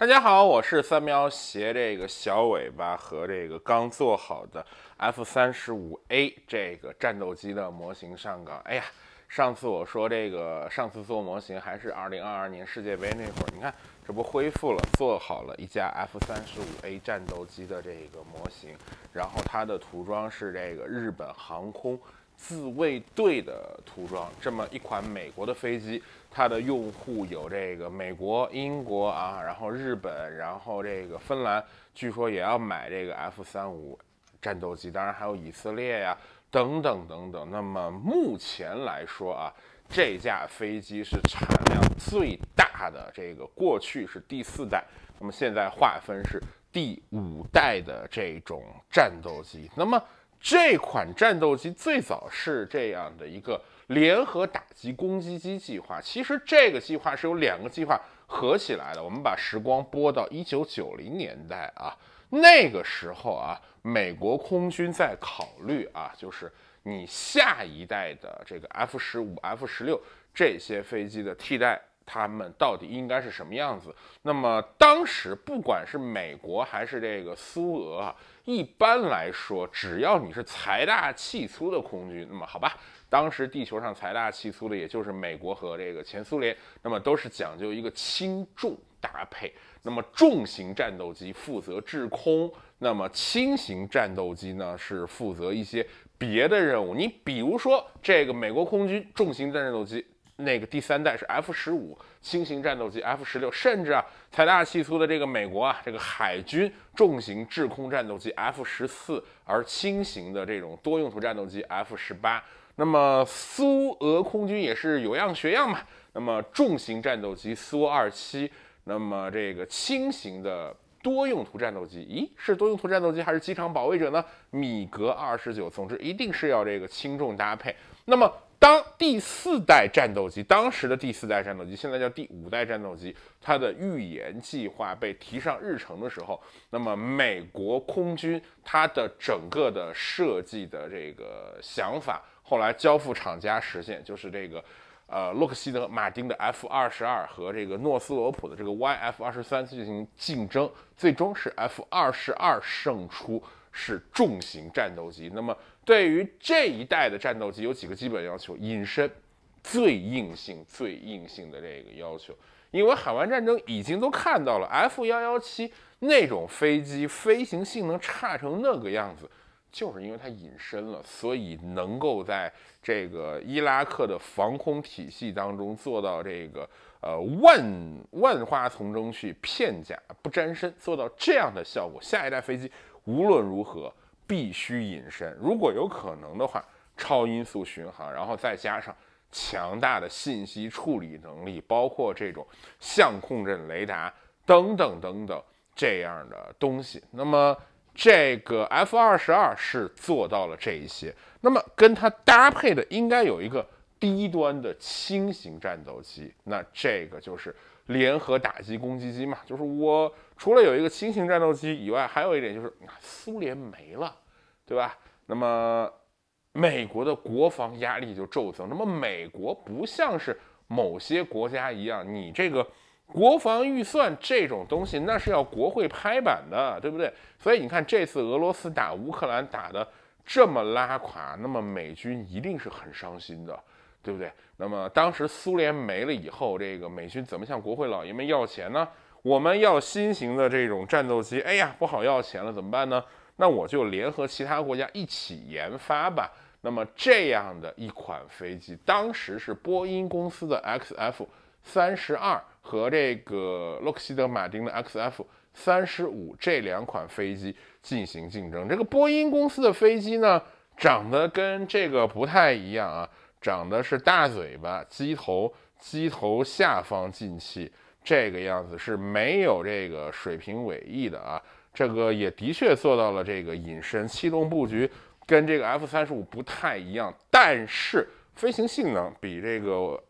大家好，我是三喵，携这个小尾巴和这个刚做好的 F 三十五 A 这个战斗机的模型上岗。哎呀，上次我说这个，上次做模型还是2022年世界杯那会儿，你看这不恢复了，做好了一架 F 三十五 A 战斗机的这个模型，然后它的涂装是这个日本航空自卫队的涂装，这么一款美国的飞机。它的用户有这个美国、英国啊，然后日本，然后这个芬兰，据说也要买这个 F 三五战斗机，当然还有以色列呀，等等等等。那么目前来说啊，这架飞机是产量最大的，这个过去是第四代，那么现在划分是第五代的这种战斗机。那么这款战斗机最早是这样的一个。联合打击攻击机计划，其实这个计划是由两个计划合起来的。我们把时光拨到一九九零年代啊，那个时候啊，美国空军在考虑啊，就是你下一代的这个 F 十五、F 十六这些飞机的替代，它们到底应该是什么样子？那么当时不管是美国还是这个苏俄啊。一般来说，只要你是财大气粗的空军，那么好吧，当时地球上财大气粗的也就是美国和这个前苏联，那么都是讲究一个轻重搭配。那么重型战斗机负责制空，那么轻型战斗机呢是负责一些别的任务。你比如说这个美国空军重型战斗机，那个第三代是 F 十五。轻型战斗机 F 十六，甚至啊，财大气粗的这个美国啊，这个海军重型制空战斗机 F 十四，而轻型的这种多用途战斗机 F 十八，那么苏俄空军也是有样学样嘛？那么重型战斗机苏二七，那么这个轻型的多用途战斗机，咦，是多用途战斗机还是机场保卫者呢？米格二十九。总之，一定是要这个轻重搭配。那么。当第四代战斗机，当时的第四代战斗机，现在叫第五代战斗机，它的预言计划被提上日程的时候，那么美国空军它的整个的设计的这个想法，后来交付厂家实现，就是这个，呃，洛克希德马丁的 F 二十二和这个诺斯罗普的这个 YF 二十三进行竞争，最终是 F 二十二胜出，是重型战斗机。那么。对于这一代的战斗机，有几个基本要求：隐身，最硬性、最硬性的这个要求。因为海湾战争已经都看到了，F- 幺幺七那种飞机飞行性能差成那个样子，就是因为它隐身了，所以能够在这个伊拉克的防空体系当中做到这个呃万万花丛中去片甲不沾身，做到这样的效果。下一代飞机无论如何。必须隐身，如果有可能的话，超音速巡航，然后再加上强大的信息处理能力，包括这种相控阵雷达等等等等这样的东西。那么这个 F 二十二是做到了这一些。那么跟它搭配的应该有一个低端的轻型战斗机，那这个就是联合打击攻击机嘛，就是我。除了有一个新型战斗机以外，还有一点就是，苏联没了，对吧？那么美国的国防压力就骤增。那么美国不像是某些国家一样，你这个国防预算这种东西，那是要国会拍板的，对不对？所以你看，这次俄罗斯打乌克兰打的这么拉垮，那么美军一定是很伤心的，对不对？那么当时苏联没了以后，这个美军怎么向国会老爷们要钱呢？我们要新型的这种战斗机，哎呀，不好要钱了，怎么办呢？那我就联合其他国家一起研发吧。那么这样的一款飞机，当时是波音公司的 XF 三十二和这个洛克希德马丁的 XF 三十五这两款飞机进行竞争。这个波音公司的飞机呢，长得跟这个不太一样啊，长得是大嘴巴，机头机头下方进气。这个样子是没有这个水平尾翼的啊，这个也的确做到了这个隐身气动布局，跟这个 F 三十五不太一样，但是飞行性能比这个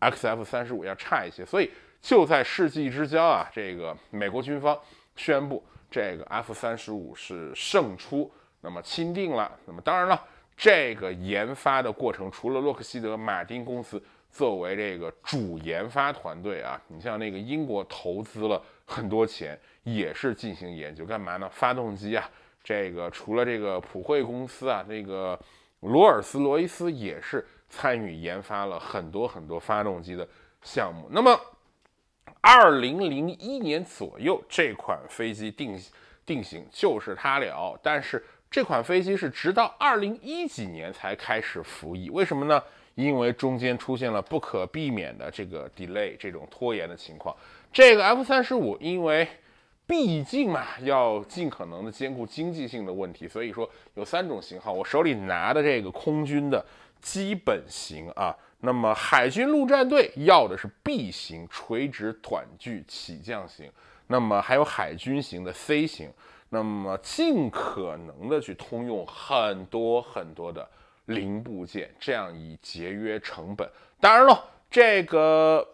XF 三十五要差一些，所以就在世纪之交啊，这个美国军方宣布这个 F 三十五是胜出，那么钦定了，那么当然了，这个研发的过程除了洛克希德马丁公司。作为这个主研发团队啊，你像那个英国投资了很多钱，也是进行研究，干嘛呢？发动机啊，这个除了这个普惠公司啊，那个罗尔斯罗伊斯也是参与研发了很多很多发动机的项目。那么，二零零一年左右这款飞机定定型就是它了，但是这款飞机是直到二零一几年才开始服役，为什么呢？因为中间出现了不可避免的这个 delay 这种拖延的情况，这个 F 三十五因为毕竟嘛要尽可能的兼顾经济性的问题，所以说有三种型号。我手里拿的这个空军的基本型啊，那么海军陆战队要的是 B 型垂直短距起降型，那么还有海军型的 C 型，那么尽可能的去通用很多很多的。零部件这样以节约成本。当然了，这个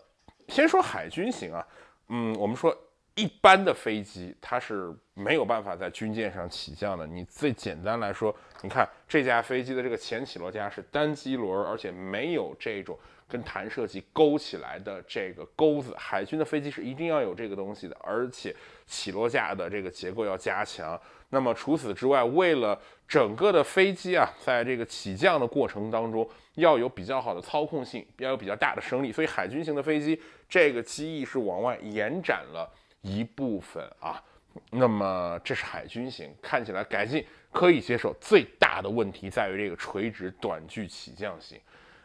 先说海军型啊，嗯，我们说一般的飞机它是没有办法在军舰上起降的。你最简单来说，你看这架飞机的这个前起落架是单机轮，而且没有这种跟弹射器勾起来的这个钩子。海军的飞机是一定要有这个东西的，而且起落架的这个结构要加强。那么除此之外，为了整个的飞机啊，在这个起降的过程当中要有比较好的操控性，要有比较大的升力，所以海军型的飞机这个机翼是往外延展了一部分啊。那么这是海军型，看起来改进可以接受，最大的问题在于这个垂直短距起降型，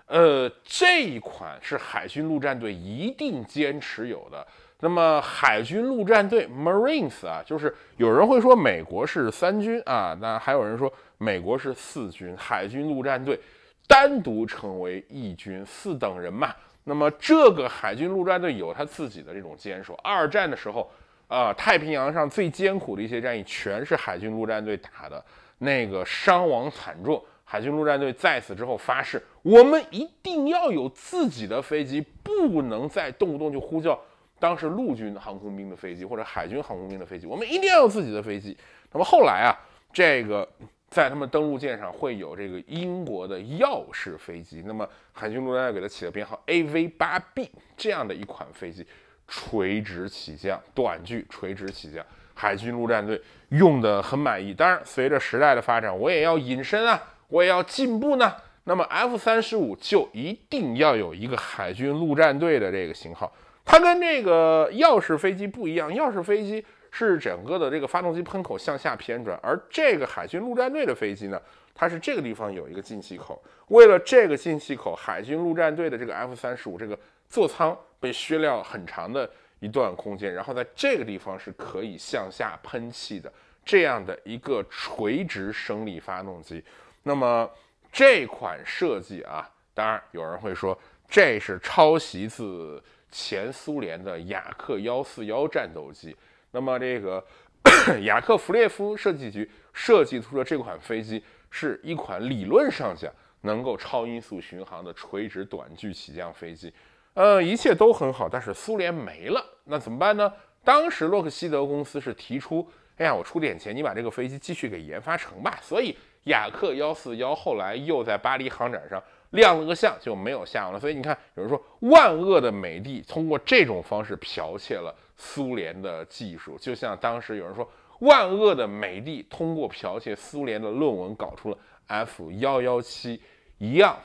呃，这一款是海军陆战队一定坚持有的。那么海军陆战队 （Marines） 啊，就是有人会说美国是三军啊，那还有人说美国是四军，海军陆战队单独成为一军，四等人嘛。那么这个海军陆战队有他自己的这种坚守。二战的时候啊，太平洋上最艰苦的一些战役全是海军陆战队打的，那个伤亡惨重。海军陆战队在此之后发誓，我们一定要有自己的飞机，不能再动不动就呼叫。当时陆军航空兵的飞机或者海军航空兵的飞机，我们一定要有自己的飞机。那么后来啊，这个在他们登陆舰上会有这个英国的钥匙飞机。那么海军陆战队给它起了编号 A V 八 B 这样的一款飞机，垂直起降、短距垂直起降，海军陆战队用的很满意。当然，随着时代的发展，我也要隐身啊，我也要进步呢。那么 F 三十五就一定要有一个海军陆战队的这个型号。它跟这个钥匙飞机不一样，钥匙飞机是整个的这个发动机喷口向下偏转，而这个海军陆战队的飞机呢，它是这个地方有一个进气口。为了这个进气口，海军陆战队的这个 F 三十五这个座舱被削掉很长的一段空间，然后在这个地方是可以向下喷气的这样的一个垂直升力发动机。那么这款设计啊，当然有人会说这是抄袭自。前苏联的雅克幺四幺战斗机，那么这个 雅克弗列夫设计局设计出了这款飞机，是一款理论上讲能够超音速巡航的垂直短距起降飞机。呃，一切都很好，但是苏联没了，那怎么办呢？当时洛克希德公司是提出，哎呀，我出点钱，你把这个飞机继续给研发成吧。所以雅克幺四幺后来又在巴黎航展上。亮了个相就没有下文了，所以你看，有人说万恶的美帝通过这种方式剽窃了苏联的技术，就像当时有人说万恶的美帝通过剽窃苏联的论文搞出了 F 幺幺七一样。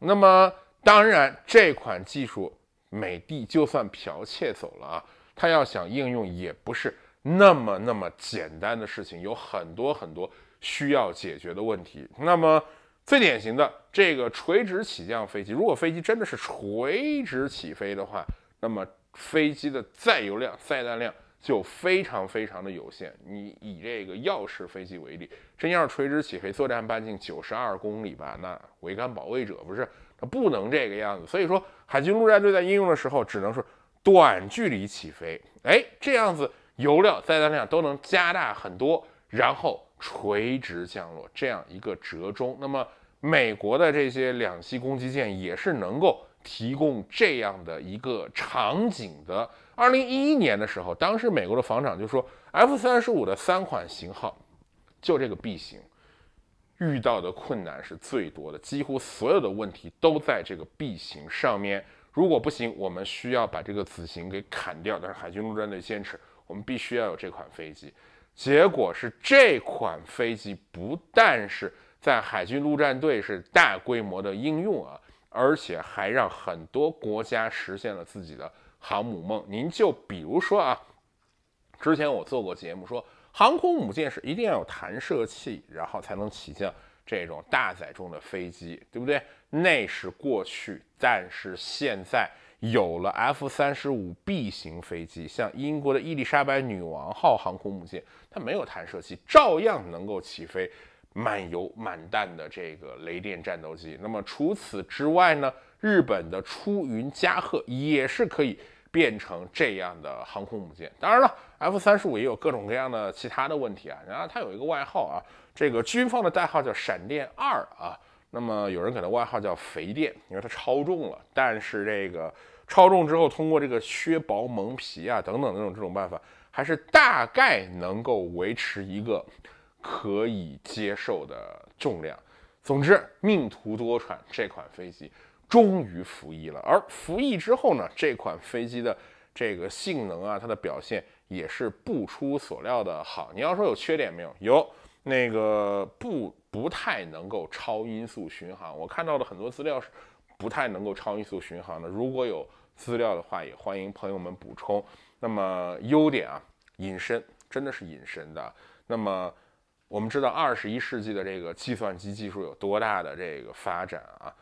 那么，当然，这款技术美帝就算剽窃走了啊，他要想应用也不是那么那么简单的事情，有很多很多需要解决的问题。那么。最典型的这个垂直起降飞机，如果飞机真的是垂直起飞的话，那么飞机的载油量、载弹量就非常非常的有限。你以这个钥匙飞机为例，真要是垂直起飞，作战半径九十二公里吧？那桅杆保卫者不是，它不能这个样子。所以说，海军陆战队在应用的时候，只能说短距离起飞。哎，这样子油料、载弹量都能加大很多，然后。垂直降落这样一个折中，那么美国的这些两栖攻击舰也是能够提供这样的一个场景的。二零一一年的时候，当时美国的防长就说，F 三十五的三款型号，就这个 B 型遇到的困难是最多的，几乎所有的问题都在这个 B 型上面。如果不行，我们需要把这个子型给砍掉。但是海军陆战队坚持，我们必须要有这款飞机。结果是这款飞机不但是在海军陆战队是大规模的应用啊，而且还让很多国家实现了自己的航母梦。您就比如说啊，之前我做过节目说，航空母舰是一定要有弹射器，然后才能起降这种大载重的飞机，对不对？那是过去，但是现在。有了 F 三十五 B 型飞机，像英国的伊丽莎白女王号航空母舰，它没有弹射器，照样能够起飞满油满弹的这个雷电战斗机。那么除此之外呢，日本的出云加贺也是可以变成这样的航空母舰。当然了，F 三十五也有各种各样的其他的问题啊。然后它有一个外号啊，这个军方的代号叫闪电二啊。那么有人给它外号叫肥电，因为它超重了。但是这个。超重之后，通过这个削薄蒙皮啊等等这种这种办法，还是大概能够维持一个可以接受的重量。总之，命途多舛，这款飞机终于服役了。而服役之后呢，这款飞机的这个性能啊，它的表现也是不出所料的好。你要说有缺点没有？有那个不不太能够超音速巡航。我看到的很多资料是不太能够超音速巡航的。如果有资料的话，也欢迎朋友们补充。那么优点啊，隐身真的是隐身的。那么我们知道二十一世纪的这个计算机技术有多大的这个发展啊？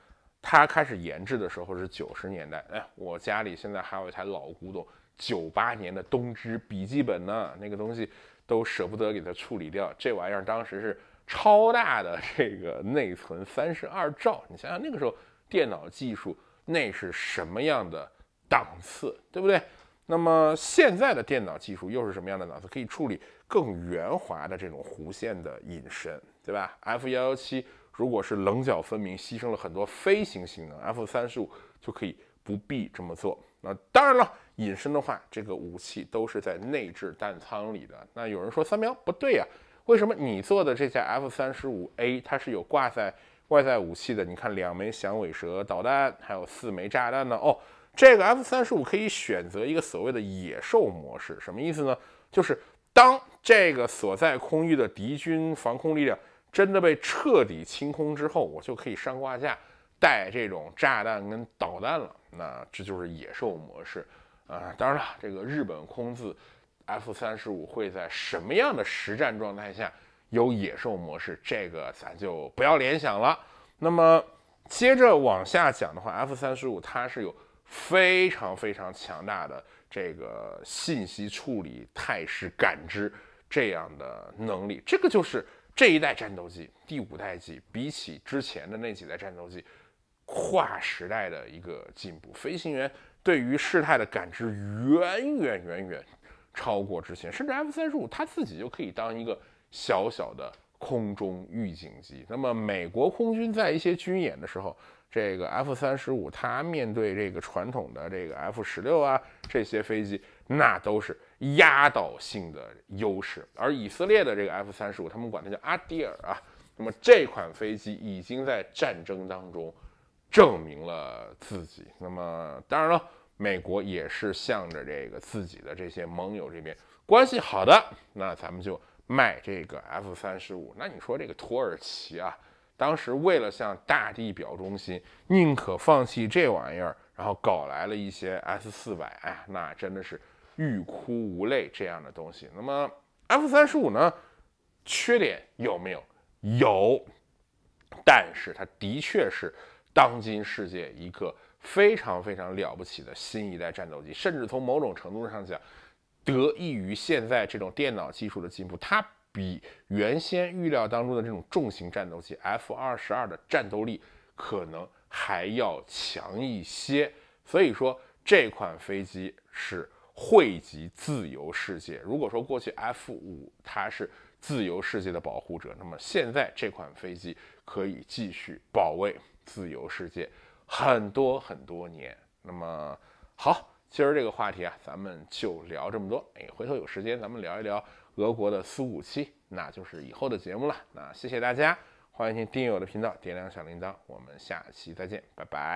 它开始研制的时候是九十年代，哎，我家里现在还有一台老古董，九八年的东芝笔记本呢，那个东西都舍不得给它处理掉。这玩意儿当时是超大的这个内存，三十二兆。你想想那个时候电脑技术那是什么样的？档次对不对？那么现在的电脑技术又是什么样的档次？可以处理更圆滑的这种弧线的隐身，对吧？F 幺幺七如果是棱角分明，牺牲了很多飞行性能，F 三十五就可以不必这么做。那当然了，隐身的话，这个武器都是在内置弹仓里的。那有人说三喵不对呀？为什么你做的这架 F 三十五 A 它是有挂在外在武器的？你看两枚响尾蛇导弹，还有四枚炸弹呢？哦。这个 F 三十五可以选择一个所谓的野兽模式，什么意思呢？就是当这个所在空域的敌军防空力量真的被彻底清空之后，我就可以上挂架带这种炸弹跟导弹了。那这就是野兽模式啊！当然了，这个日本空自 F 三十五会在什么样的实战状态下有野兽模式，这个咱就不要联想了。那么接着往下讲的话，F 三十五它是有。非常非常强大的这个信息处理、态势感知这样的能力，这个就是这一代战斗机第五代机，比起之前的那几代战斗机，跨时代的一个进步。飞行员对于事态的感知远远远远超过之前，甚至 F-35 它自己就可以当一个小小的空中预警机。那么美国空军在一些军演的时候。这个 F 三十五，它面对这个传统的这个 F 十六啊，这些飞机那都是压倒性的优势。而以色列的这个 F 三十五，他们管它叫阿迪尔啊。那么这款飞机已经在战争当中证明了自己。那么当然了，美国也是向着这个自己的这些盟友这边关系好的，那咱们就卖这个 F 三十五。那你说这个土耳其啊？当时为了向大地表忠心，宁可放弃这玩意儿，然后搞来了一些 S 四百，哎那真的是欲哭无泪这样的东西。那么 F 三十五呢？缺点有没有？有，但是它的确是当今世界一个非常非常了不起的新一代战斗机，甚至从某种程度上讲，得益于现在这种电脑技术的进步，它。比原先预料当中的这种重型战斗机 F 二十二的战斗力可能还要强一些，所以说这款飞机是汇集自由世界。如果说过去 F 五它是自由世界的保护者，那么现在这款飞机可以继续保卫自由世界很多很多年。那么好，今儿这个话题啊，咱们就聊这么多。哎，回头有时间咱们聊一聊。德国的苏五七，那就是以后的节目了。那谢谢大家，欢迎订阅我的频道，点亮小铃铛。我们下期再见，拜拜。